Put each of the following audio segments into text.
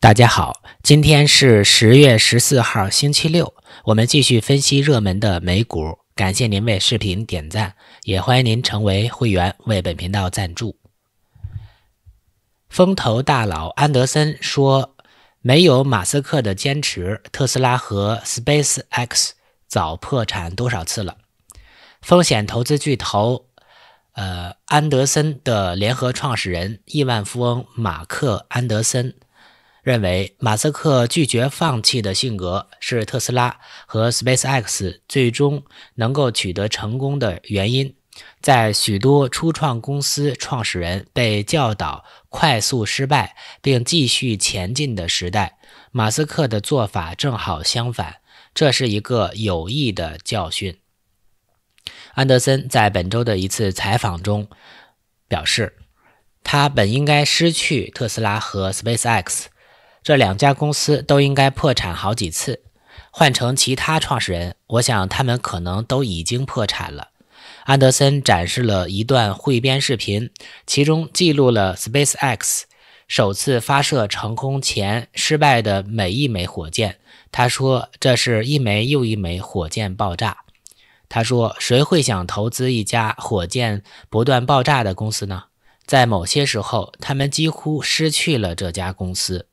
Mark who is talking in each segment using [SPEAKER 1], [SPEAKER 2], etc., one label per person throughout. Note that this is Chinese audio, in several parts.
[SPEAKER 1] 大家好，今天是十月十四号，星期六。我们继续分析热门的美股。感谢您为视频点赞，也欢迎您成为会员为本频道赞助。风投大佬安德森说：“没有马斯克的坚持，特斯拉和 Space X 早破产多少次了？”风险投资巨头，呃，安德森的联合创始人、亿万富翁马克·安德森。认为马斯克拒绝放弃的性格是特斯拉和 SpaceX 最终能够取得成功的原因。在许多初创公司创始人被教导快速失败并继续前进的时代，马斯克的做法正好相反。这是一个有益的教训。安德森在本周的一次采访中表示，他本应该失去特斯拉和 SpaceX。这两家公司都应该破产好几次。换成其他创始人，我想他们可能都已经破产了。安德森展示了一段汇编视频，其中记录了 SpaceX 首次发射成功前失败的每一枚火箭。他说：“这是一枚又一枚火箭爆炸。”他说：“谁会想投资一家火箭不断爆炸的公司呢？”在某些时候，他们几乎失去了这家公司。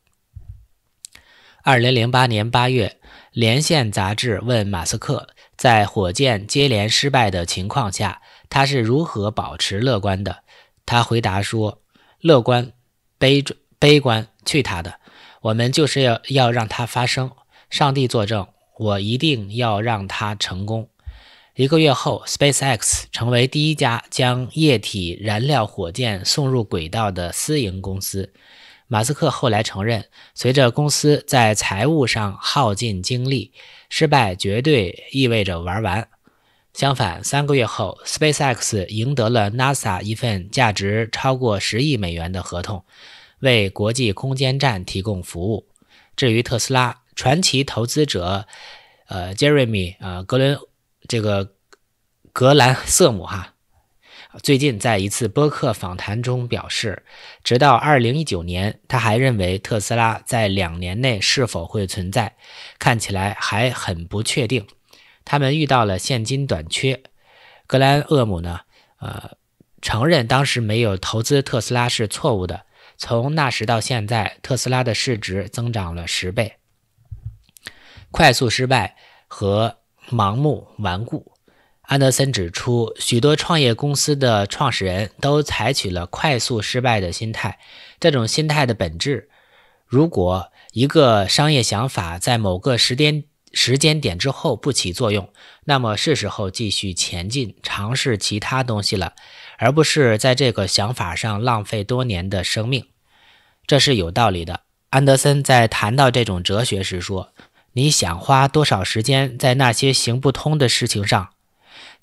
[SPEAKER 1] 二零零八年八月，连线杂志问马斯克，在火箭接连失败的情况下，他是如何保持乐观的？他回答说：“乐观、悲、悲观，去他的！我们就是要要让它发生。上帝作证，我一定要让它成功。”一个月后，SpaceX 成为第一家将液体燃料火箭送入轨道的私营公司。马斯克后来承认，随着公司在财务上耗尽精力，失败绝对意味着玩完。相反，三个月后，SpaceX 赢得了 NASA 一份价值超过十亿美元的合同，为国际空间站提供服务。至于特斯拉，传奇投资者，呃，杰瑞米，啊，格伦，这个格兰瑟姆，哈。最近在一次播客访谈中表示，直到二零一九年，他还认为特斯拉在两年内是否会存在，看起来还很不确定。他们遇到了现金短缺。格兰厄姆呢？呃，承认当时没有投资特斯拉是错误的。从那时到现在，特斯拉的市值增长了十倍。快速失败和盲目顽固。安德森指出，许多创业公司的创始人都采取了快速失败的心态。这种心态的本质，如果一个商业想法在某个时间时间点之后不起作用，那么是时候继续前进，尝试其他东西了，而不是在这个想法上浪费多年的生命。这是有道理的。安德森在谈到这种哲学时说：“你想花多少时间在那些行不通的事情上？”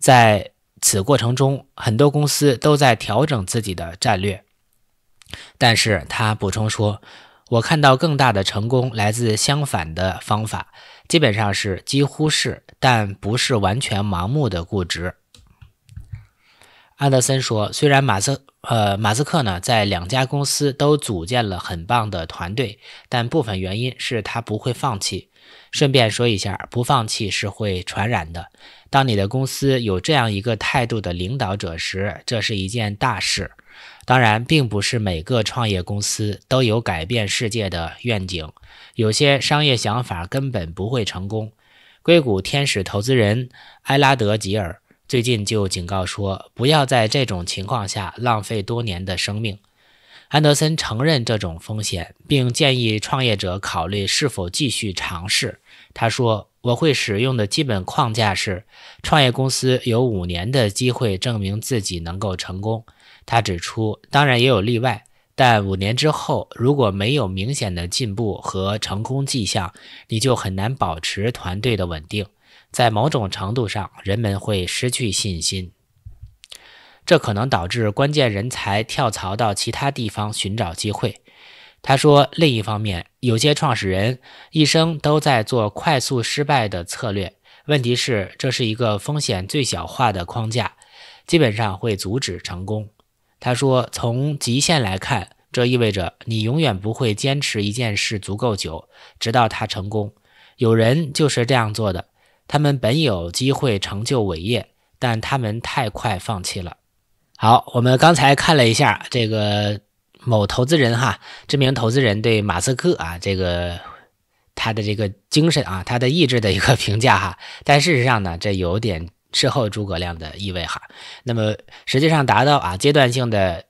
[SPEAKER 1] 在此过程中，很多公司都在调整自己的战略。但是他补充说：“我看到更大的成功来自相反的方法，基本上是几乎是，但不是完全盲目的固执。”安德森说：“虽然马斯呃马斯克呢在两家公司都组建了很棒的团队，但部分原因是他不会放弃。”顺便说一下，不放弃是会传染的。当你的公司有这样一个态度的领导者时，这是一件大事。当然，并不是每个创业公司都有改变世界的愿景，有些商业想法根本不会成功。硅谷天使投资人埃拉德·吉尔最近就警告说，不要在这种情况下浪费多年的生命。安德森承认这种风险，并建议创业者考虑是否继续尝试。他说：“我会使用的基本框架是，创业公司有五年的机会证明自己能够成功。”他指出，当然也有例外，但五年之后如果没有明显的进步和成功迹象，你就很难保持团队的稳定。在某种程度上，人们会失去信心。这可能导致关键人才跳槽到其他地方寻找机会，他说。另一方面，有些创始人一生都在做快速失败的策略。问题是，这是一个风险最小化的框架，基本上会阻止成功。他说，从极限来看，这意味着你永远不会坚持一件事足够久，直到它成功。有人就是这样做的，他们本有机会成就伟业，但他们太快放弃了。好，我们刚才看了一下这个某投资人哈，知名投资人对马斯克啊，这个他的这个精神啊，他的意志的一个评价哈。但事实上呢，这有点事后诸葛亮的意味哈。那么实际上达到啊阶段性的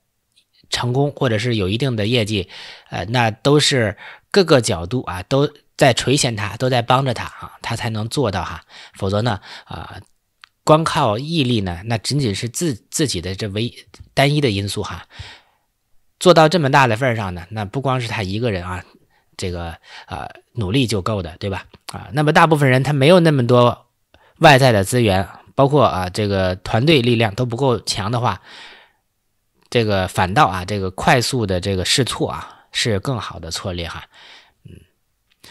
[SPEAKER 1] 成功，或者是有一定的业绩，呃，那都是各个角度啊都在垂涎他，都在帮着他啊，他才能做到哈。否则呢，啊。光靠毅力呢，那仅仅是自自己的这唯单一的因素哈，做到这么大的份上呢，那不光是他一个人啊，这个啊努力就够的，对吧？啊，那么大部分人他没有那么多外在的资源，包括啊这个团队力量都不够强的话，这个反倒啊这个快速的这个试错啊是更好的策略哈，嗯，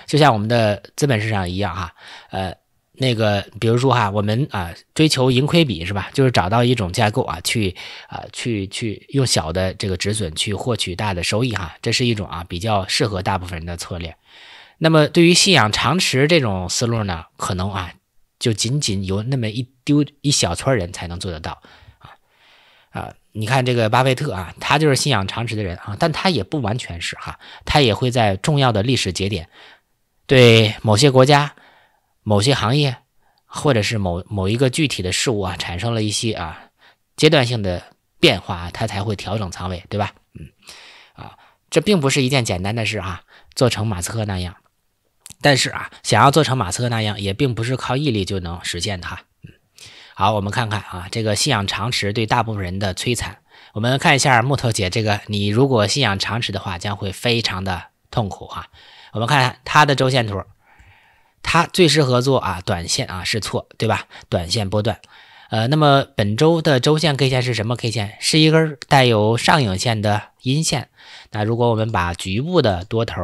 [SPEAKER 1] 就像我们的资本市场一样哈，呃。那个，比如说哈，我们啊追求盈亏比是吧？就是找到一种架构啊，去啊去去用小的这个止损去获取大的收益哈，这是一种啊比较适合大部分人的策略。那么对于信仰常识这种思路呢，可能啊就仅仅有那么一丢一小撮人才能做得到啊啊！你看这个巴菲特啊，他就是信仰常识的人啊，但他也不完全是哈，他也会在重要的历史节点对某些国家。某些行业，或者是某某一个具体的事物啊，产生了一些啊阶段性的变化，它才会调整仓位，对吧？嗯，啊，这并不是一件简单的事啊，做成马斯克那样，但是啊，想要做成马斯克那样，也并不是靠毅力就能实现的哈。嗯，好，我们看看啊，这个信仰常识对大部分人的摧残，我们看一下木头姐这个，你如果信仰常识的话，将会非常的痛苦哈。我们看它的周线图。它最适合做啊短线啊试错对吧？短线波段，呃，那么本周的周线 K 线是什么 K 线？是一根带有上影线的阴线。那如果我们把局部的多头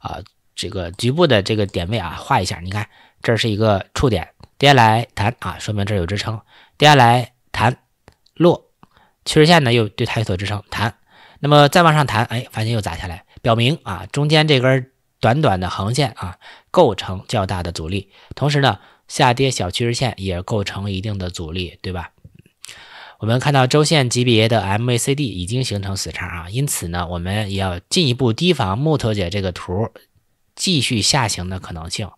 [SPEAKER 1] 啊，这个局部的这个点位啊画一下，你看这是一个触点，跌下来弹啊，说明这儿有支撑；跌下来弹，落，趋势线呢又对它有所支撑，弹。那么再往上弹，哎，发现又砸下来，表明啊中间这根。短短的横线啊，构成较大的阻力。同时呢，下跌小趋势线也构成一定的阻力，对吧？我们看到周线级别的 MACD 已经形成死叉啊，因此呢，我们也要进一步提防木头姐这个图继续下行的可能性，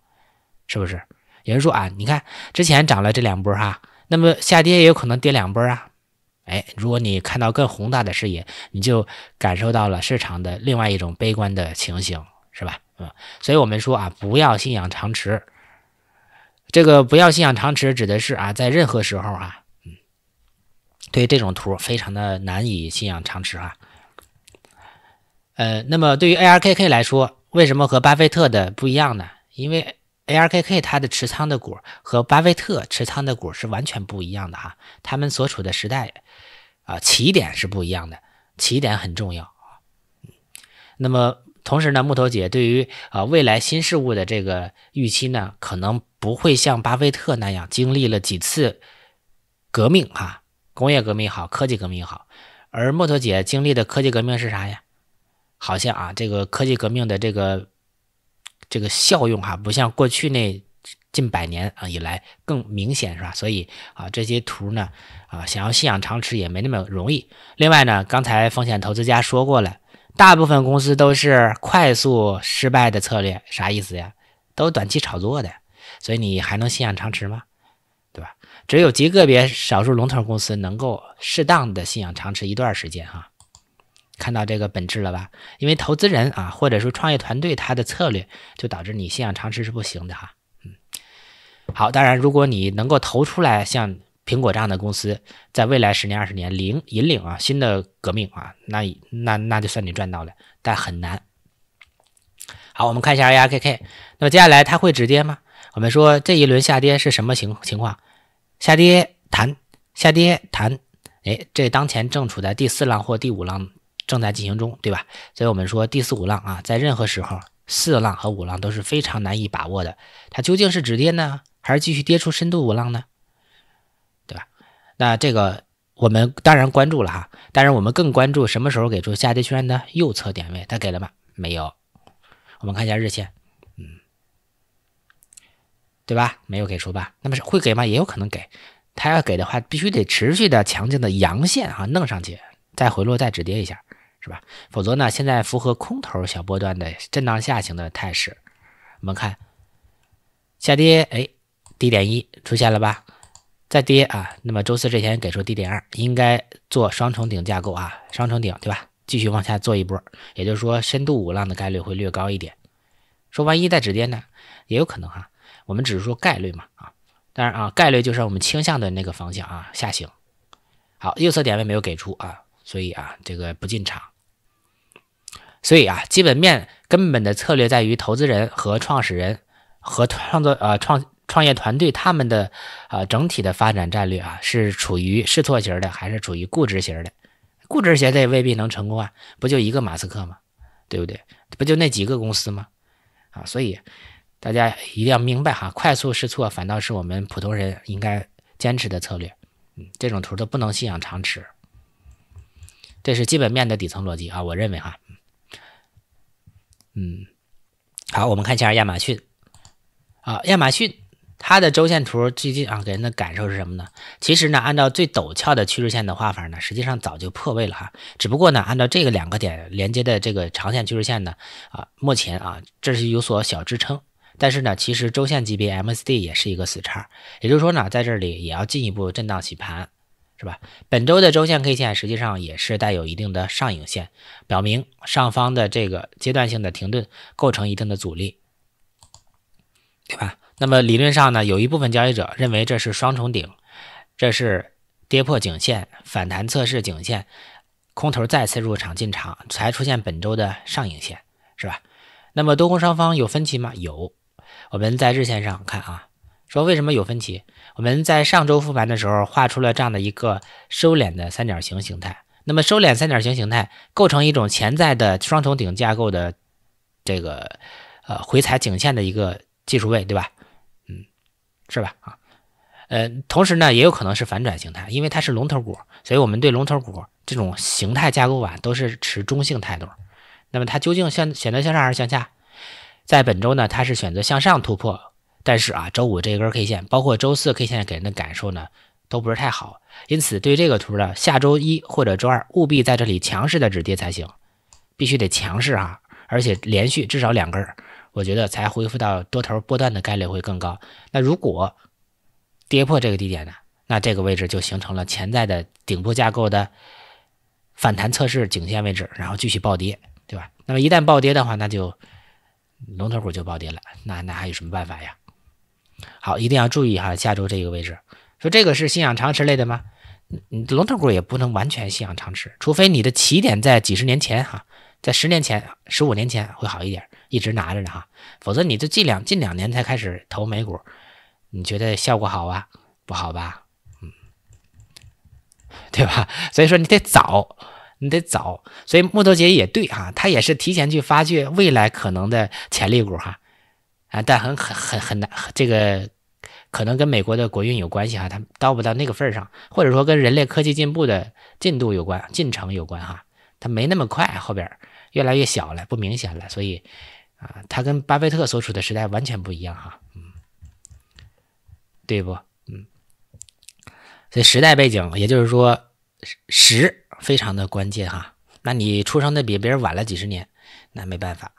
[SPEAKER 1] 是不是？有人说啊，你看之前涨了这两波哈，那么下跌也有可能跌两波啊。哎，如果你看到更宏大的视野，你就感受到了市场的另外一种悲观的情形，是吧？所以，我们说啊，不要信仰长持。这个不要信仰长持，指的是啊，在任何时候啊，嗯，对于这种图，非常的难以信仰长持啊。呃，那么对于 ARKK 来说，为什么和巴菲特的不一样呢？因为 ARKK 它的持仓的股和巴菲特持仓的股是完全不一样的啊，他们所处的时代啊，起点是不一样的，起点很重要那么。同时呢，木头姐对于啊未来新事物的这个预期呢，可能不会像巴菲特那样经历了几次革命哈，工业革命也好，科技革命也好，而木头姐经历的科技革命是啥呀？好像啊这个科技革命的这个这个效用哈，不像过去那近百年啊以来更明显是吧？所以啊这些图呢啊想要信仰长持也没那么容易。另外呢，刚才风险投资家说过了。大部分公司都是快速失败的策略，啥意思呀？都短期炒作的，所以你还能信仰长持吗？对吧？只有极个别少数龙头公司能够适当的信仰长持一段时间哈。看到这个本质了吧？因为投资人啊，或者说创业团队他的策略，就导致你信仰长持是不行的哈。嗯，好，当然如果你能够投出来像。苹果这样的公司在未来十年、二十年领引领啊新的革命啊，那那那就算你赚到了，但很难。好，我们看一下 ARKK，那么接下来它会止跌吗？我们说这一轮下跌是什么情情况？下跌弹，下跌弹，哎，这当前正处在第四浪或第五浪正在进行中，对吧？所以我们说第四五浪啊，在任何时候四浪和五浪都是非常难以把握的。它究竟是止跌呢，还是继续跌出深度五浪呢？那这个我们当然关注了哈，但是我们更关注什么时候给出下跌确认的右侧点位，它给了吗？没有。我们看一下日线，嗯，对吧？没有给出吧？那么是会给吗？也有可能给。它要给的话，必须得持续的强劲的阳线哈，弄上去，再回落，再止跌一下，是吧？否则呢，现在符合空头小波段的震荡下行的态势。我们看下跌，哎，低点一出现了吧？再跌啊，那么周四之前给出低点二，应该做双重顶架构啊，双重顶对吧？继续往下做一波，也就是说深度五浪的概率会略高一点。说万一再止跌呢，也有可能哈。我们只是说概率嘛啊，当然啊，概率就是我们倾向的那个方向啊，下行。好，右侧点位没有给出啊，所以啊，这个不进场。所以啊，基本面根本的策略在于投资人和创始人和创作呃创。创业团队他们的呃整体的发展战略啊，是处于试错型的，还是处于固执型的？固执型的也未必能成功啊，不就一个马斯克吗？对不对？不就那几个公司吗？啊，所以大家一定要明白哈，快速试错反倒是我们普通人应该坚持的策略。嗯，这种图都不能信仰长持，这是基本面的底层逻辑啊。我认为哈，嗯，好，我们看一下亚马逊，啊，亚马逊。它的周线图最近啊给人的感受是什么呢？其实呢，按照最陡峭的趋势线的画法呢，实际上早就破位了哈。只不过呢，按照这个两个点连接的这个长线趋势线呢，啊，目前啊这是有所小支撑，但是呢，其实周线级别 M S D 也是一个死叉，也就是说呢，在这里也要进一步震荡洗盘，是吧？本周的周线 K 线实际上也是带有一定的上影线，表明上方的这个阶段性的停顿构成一定的阻力，对吧？那么理论上呢，有一部分交易者认为这是双重顶，这是跌破颈线反弹测试颈线，空头再次入场进场，才出现本周的上影线，是吧？那么多空双方有分歧吗？有，我们在日线上看啊，说为什么有分歧？我们在上周复盘的时候画出了这样的一个收敛的三角形形态，那么收敛三角形形态构成一种潜在的双重顶架构的这个呃回踩颈线的一个技术位，对吧？是吧啊？呃，同时呢，也有可能是反转形态，因为它是龙头股，所以我们对龙头股这种形态架构啊，都是持中性态度。那么它究竟向选择向上还是向下？在本周呢，它是选择向上突破，但是啊，周五这根 K 线，包括周四 K 线给人的感受呢，都不是太好。因此，对这个图呢，下周一或者周二务必在这里强势的止跌才行，必须得强势啊，而且连续至少两根。我觉得才恢复到多头波段的概率会更高。那如果跌破这个低点呢？那这个位置就形成了潜在的顶部架构的反弹测试颈线位置，然后继续暴跌，对吧？那么一旦暴跌的话，那就龙头股就暴跌了。那那还有什么办法呀？好，一定要注意哈，下周这个位置。说这个是信仰常识类的吗？龙头股也不能完全信仰常识，除非你的起点在几十年前哈。在十年前、十五年前会好一点，一直拿着呢哈。否则你这近两近两年才开始投美股，你觉得效果好啊？不好吧？嗯，对吧？所以说你得早，你得早。所以木头姐也对哈，她也是提前去发掘未来可能的潜力股哈。啊，但很很很很难，这个可能跟美国的国运有关系哈，它到不到那个份儿上，或者说跟人类科技进步的进度有关、进程有关哈，它没那么快后边。越来越小了，不明显了，所以，啊，他跟巴菲特所处的时代完全不一样哈，嗯，对不，嗯，所以时代背景，也就是说时非常的关键哈。那你出生的比别人晚了几十年，那没办法。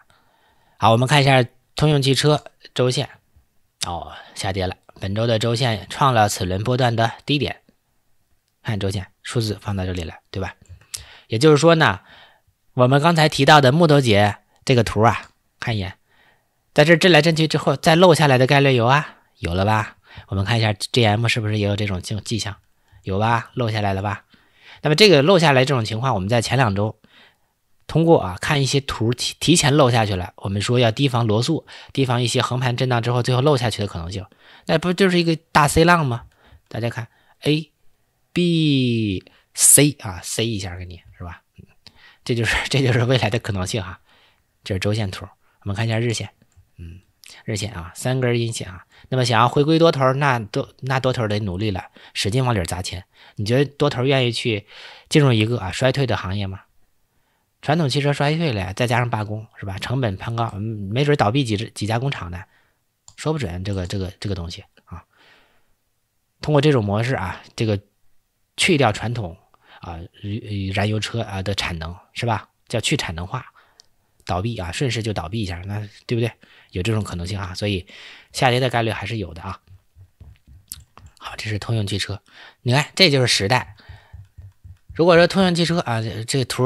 [SPEAKER 1] 好，我们看一下通用汽车周线，哦，下跌了，本周的周线创了此轮波段的低点，看周线数字放到这里了，对吧？也就是说呢。我们刚才提到的木头姐这个图啊，看一眼，在这震来震去之后再漏下来的概率有啊，有了吧？我们看一下 G M 是不是也有这种迹迹象，有吧？漏下来了吧？那么这个漏下来这种情况，我们在前两周通过啊，看一些图提提前漏下去了，我们说要提防罗素，提防一些横盘震荡之后最后漏下去的可能性。那不就是一个大 C 浪吗？大家看 A、B、C 啊，C 一下给你是吧？这就是这就是未来的可能性哈，这是周线图，我们看一下日线，嗯，日线啊，三根阴线啊，那么想要回归多头，那多那多头得努力了，使劲往里砸钱，你觉得多头愿意去进入一个啊衰退的行业吗？传统汽车衰退了，再加上罢工是吧，成本攀高，没准倒闭几只几家工厂呢，说不准这个这个这个东西啊。通过这种模式啊，这个去掉传统。啊，燃油车啊的产能是吧？叫去产能化，倒闭啊，顺势就倒闭一下，那对不对？有这种可能性啊，所以下跌的概率还是有的啊。好，这是通用汽车，你看这就是时代。如果说通用汽车啊，这个图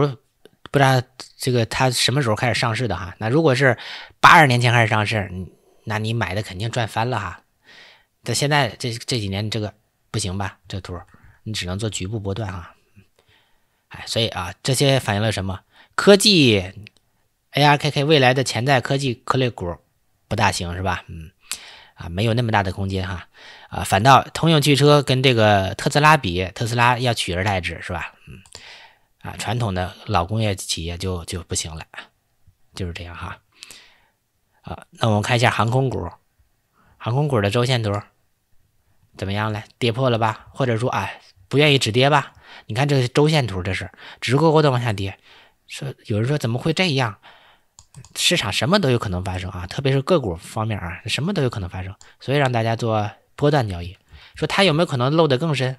[SPEAKER 1] 不知道这个它什么时候开始上市的哈，那如果是八二年前开始上市，那你买的肯定赚翻了哈。但现在这这几年这个不行吧？这图你只能做局部波段啊。哎，所以啊，这些反映了什么？科技，ARKK 未来的潜在科技颗粒股不大行是吧？嗯，啊，没有那么大的空间哈，啊，反倒通用汽车跟这个特斯拉比，特斯拉要取而代之是吧？嗯，啊，传统的老工业企业就就不行了，就是这样哈。啊，那我们看一下航空股，航空股的周线图怎么样了？跌破了吧？或者说啊，不愿意止跌吧？你看这个周线图，这是直勾勾的往下跌。说有人说怎么会这样？市场什么都有可能发生啊，特别是个股方面啊，什么都有可能发生。所以让大家做波段交易。说它有没有可能漏的更深？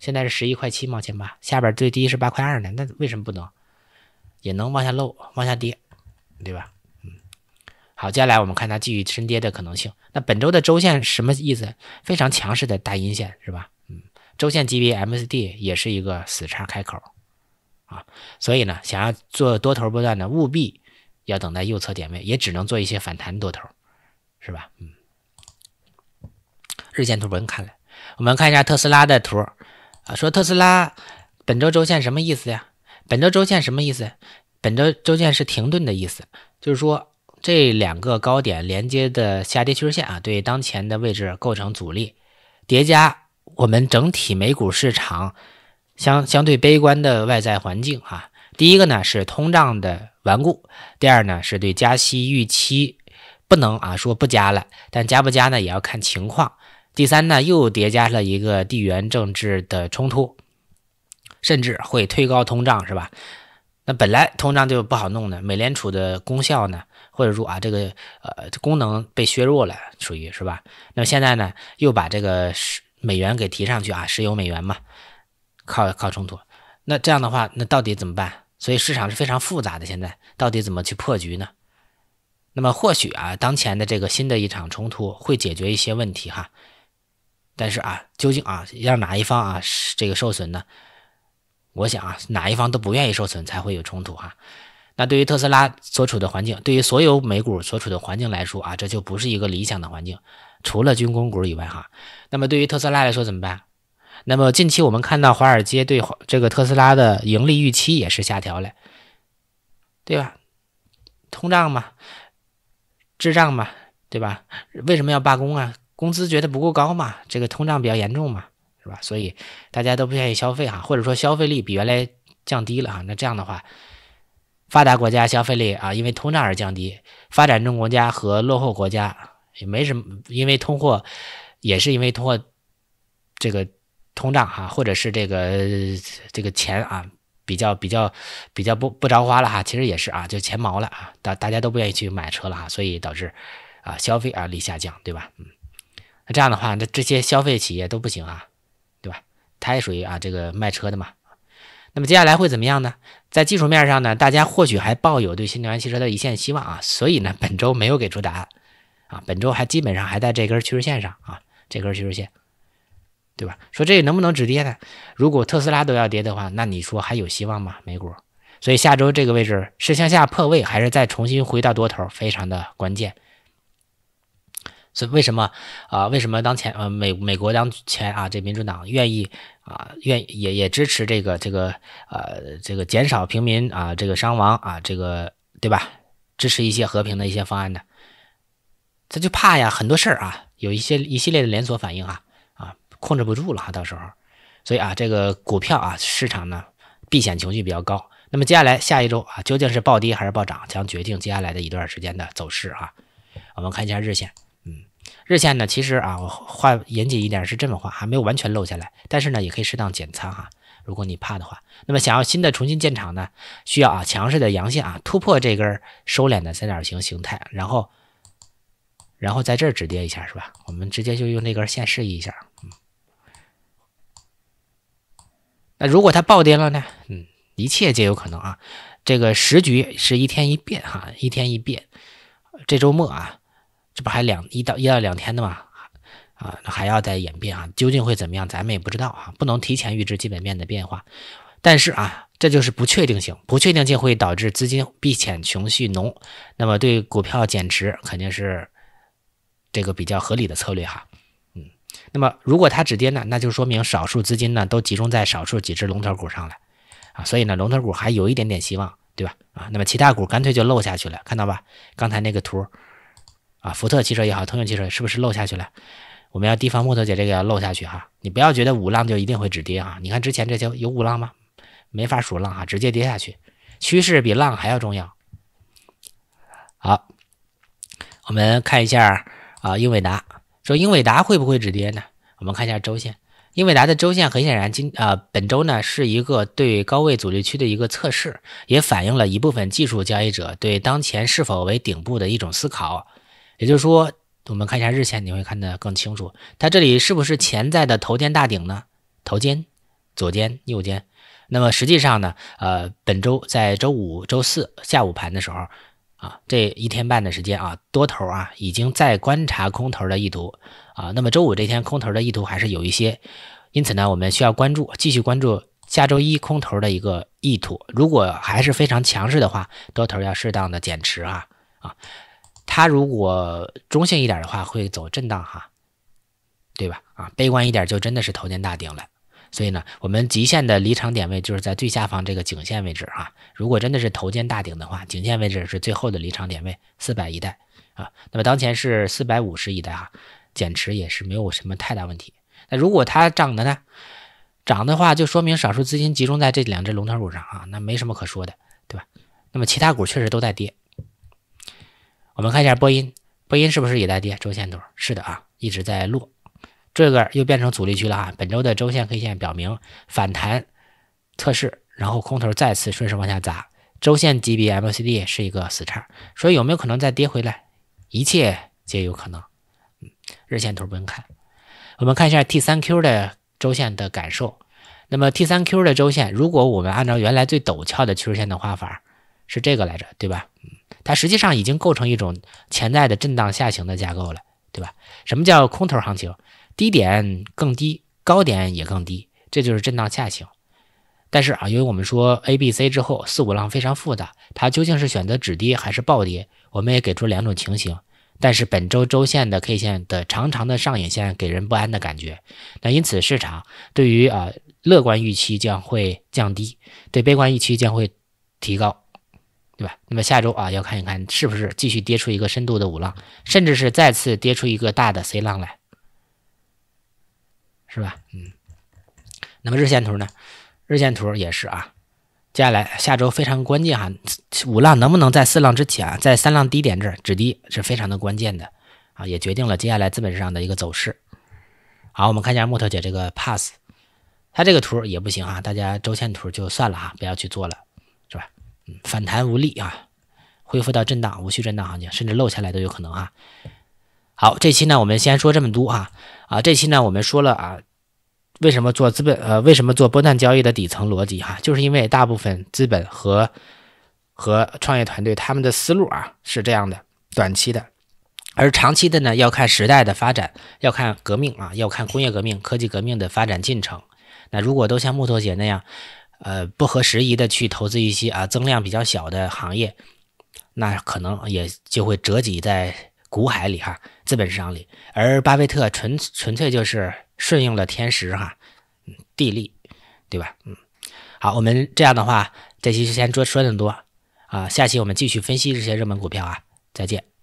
[SPEAKER 1] 现在是十一块七毛钱吧，下边最低是八块二呢，那为什么不能？也能往下漏，往下跌，对吧？嗯。好，接下来我们看它继续深跌的可能性。那本周的周线什么意思？非常强势的大阴线，是吧？周线级别 M s D 也是一个死叉开口啊，所以呢，想要做多头波段呢，务必要等待右侧点位，也只能做一些反弹多头，是吧？嗯。日线图不用看了，我们看一下特斯拉的图啊。说特斯拉本周周线什么意思呀？本周周线什么意思？本周周线是停顿的意思，就是说这两个高点连接的下跌趋势线啊，对当前的位置构成阻力，叠加。我们整体美股市场相相对悲观的外在环境啊，第一个呢是通胀的顽固，第二呢是对加息预期不能啊说不加了，但加不加呢也要看情况。第三呢又叠加了一个地缘政治的冲突，甚至会推高通胀是吧？那本来通胀就不好弄的，美联储的功效呢或者说啊这个呃功能被削弱了，属于是吧？那么现在呢又把这个是。美元给提上去啊，石油美元嘛，靠靠冲突。那这样的话，那到底怎么办？所以市场是非常复杂的。现在到底怎么去破局呢？那么或许啊，当前的这个新的一场冲突会解决一些问题哈，但是啊，究竟啊让哪一方啊这个受损呢？我想啊，哪一方都不愿意受损才会有冲突啊。那对于特斯拉所处的环境，对于所有美股所处的环境来说啊，这就不是一个理想的环境。除了军工股以外，哈，那么对于特斯拉来说怎么办？那么近期我们看到华尔街对这个特斯拉的盈利预期也是下调了，对吧？通胀嘛，滞胀嘛，对吧？为什么要罢工啊？工资觉得不够高嘛？这个通胀比较严重嘛，是吧？所以大家都不愿意消费哈，或者说消费力比原来降低了哈。那这样的话，发达国家消费力啊因为通胀而降低，发展中国家和落后国家。也没什么，因为通货也是因为通货这个通胀哈，或者是这个这个钱啊比较比较比较不不着花了哈，其实也是啊，就钱毛了啊，大大家都不愿意去买车了哈，所以导致啊消费啊力下降，对吧？嗯，那这样的话，那这些消费企业都不行啊，对吧？它也属于啊这个卖车的嘛。那么接下来会怎么样呢？在技术面上呢，大家或许还抱有对新能源汽车的一线希望啊，所以呢本周没有给出答案。啊，本周还基本上还在这根趋势线上啊，这根趋势线，对吧？说这能不能止跌呢？如果特斯拉都要跌的话，那你说还有希望吗？美股？所以下周这个位置是向下破位，还是再重新回到多头，非常的关键。所以为什么啊？为什么当前呃美美国当前啊这民主党愿意啊愿也也支持这个这个呃这个减少平民啊这个伤亡啊这个对吧？支持一些和平的一些方案的？他就怕呀，很多事儿啊，有一些一系列的连锁反应啊，啊，控制不住了哈，到时候，所以啊，这个股票啊，市场呢，避险情绪比较高。那么接下来下一周啊，究竟是暴跌还是暴涨，将决定接下来的一段时间的走势啊。我们看一下日线，嗯，日线呢，其实啊，我画严谨一点是这么画，还没有完全漏下来，但是呢，也可以适当减仓啊，如果你怕的话。那么想要新的重新建场呢，需要啊，强势的阳线啊，突破这根收敛的三角形形态，然后。然后在这儿止跌一下，是吧？我们直接就用那根线示意一下。嗯，那如果它暴跌了呢？嗯，一切皆有可能啊。这个时局是一天一变哈，一天一变。这周末啊，这不还两一到一到两天的吗？啊，还要再演变啊？究竟会怎么样？咱们也不知道啊，不能提前预知基本面的变化。但是啊，这就是不确定性，不确定性会导致资金避险情绪浓，那么对股票减持肯定是。这个比较合理的策略哈，嗯，那么如果它止跌呢，那就说明少数资金呢都集中在少数几只龙头股上了啊，所以呢，龙头股还有一点点希望，对吧？啊，那么其他股干脆就漏下去了，看到吧？刚才那个图啊，福特汽车也好，通用汽车是不是漏下去了？我们要提防木头姐这个要漏下去哈，你不要觉得五浪就一定会止跌啊，你看之前这些有五浪吗？没法数浪哈，直接跌下去，趋势比浪还要重要。好，我们看一下。啊，英伟达说，英伟达会不会止跌呢？我们看一下周线，英伟达的周线很显然，今啊本周呢是一个对高位阻力区的一个测试，也反映了一部分技术交易者对当前是否为顶部的一种思考。也就是说，我们看一下日线，你会看得更清楚，它这里是不是潜在的头肩大顶呢？头肩，左肩、右肩。那么实际上呢，呃，本周在周五、周四下午盘的时候。啊，这一天半的时间啊，多头啊已经在观察空头的意图啊。那么周五这天，空头的意图还是有一些，因此呢，我们需要关注，继续关注下周一空头的一个意图。如果还是非常强势的话，多头要适当的减持啊啊。它如果中性一点的话，会走震荡哈，对吧？啊，悲观一点就真的是头肩大顶了。所以呢，我们极限的离场点位就是在最下方这个颈线位置哈。如果真的是头肩大顶的话，颈线位置是最后的离场点位，四百一带啊。那么当前是四百五十一带哈，减持也是没有什么太大问题。那如果它涨的呢，涨的话就说明少数资金集中在这两只龙头股上啊，那没什么可说的，对吧？那么其他股确实都在跌。我们看一下波音，波音是不是也在跌？周线图是的啊，一直在落。这个又变成阻力区了啊！本周的周线 K 线表明反弹测试，然后空头再次顺势往下砸。周线级别 MACD 是一个死叉，所以有没有可能再跌回来？一切皆有可能。嗯，日线图不用看，我们看一下 T 三 Q 的周线的感受。那么 T 三 Q 的周线，如果我们按照原来最陡峭的趋势线的画法，是这个来着，对吧？嗯，它实际上已经构成一种潜在的震荡下行的架构了，对吧？什么叫空头行情？低点更低，高点也更低，这就是震荡下行。但是啊，由于我们说 A、B、C 之后四五浪非常复杂，它究竟是选择止跌还是暴跌，我们也给出两种情形。但是本周周线的 K 线的长长的上影线给人不安的感觉，那因此市场对于啊乐观预期将会降低，对悲观预期将会提高，对吧？那么下周啊要看一看是不是继续跌出一个深度的五浪，甚至是再次跌出一个大的 C 浪来。是吧？嗯，那么日线图呢？日线图也是啊。接下来下周非常关键哈，五浪能不能在四浪之前啊，在三浪低点这儿止跌是非常的关键的啊，也决定了接下来资本市场的一个走势。好，我们看一下木头姐这个 pass，它这个图也不行啊，大家周线图就算了哈，不要去做了，是吧？嗯，反弹无力啊，恢复到震荡，无序震荡行情，甚至漏下来都有可能啊。好，这期呢我们先说这么多哈。啊，这期呢我们说了啊，为什么做资本呃，为什么做波段交易的底层逻辑哈，就是因为大部分资本和和创业团队他们的思路啊是这样的，短期的，而长期的呢要看时代的发展，要看革命啊，要看工业革命、科技革命的发展进程。那如果都像木头姐那样，呃，不合时宜的去投资一些啊增量比较小的行业，那可能也就会折戟在。股海里哈，资本市场里，而巴菲特纯纯粹就是顺应了天时哈，地利，对吧？嗯，好，我们这样的话，这期就先说说这么多啊，下期我们继续分析这些热门股票啊，再见。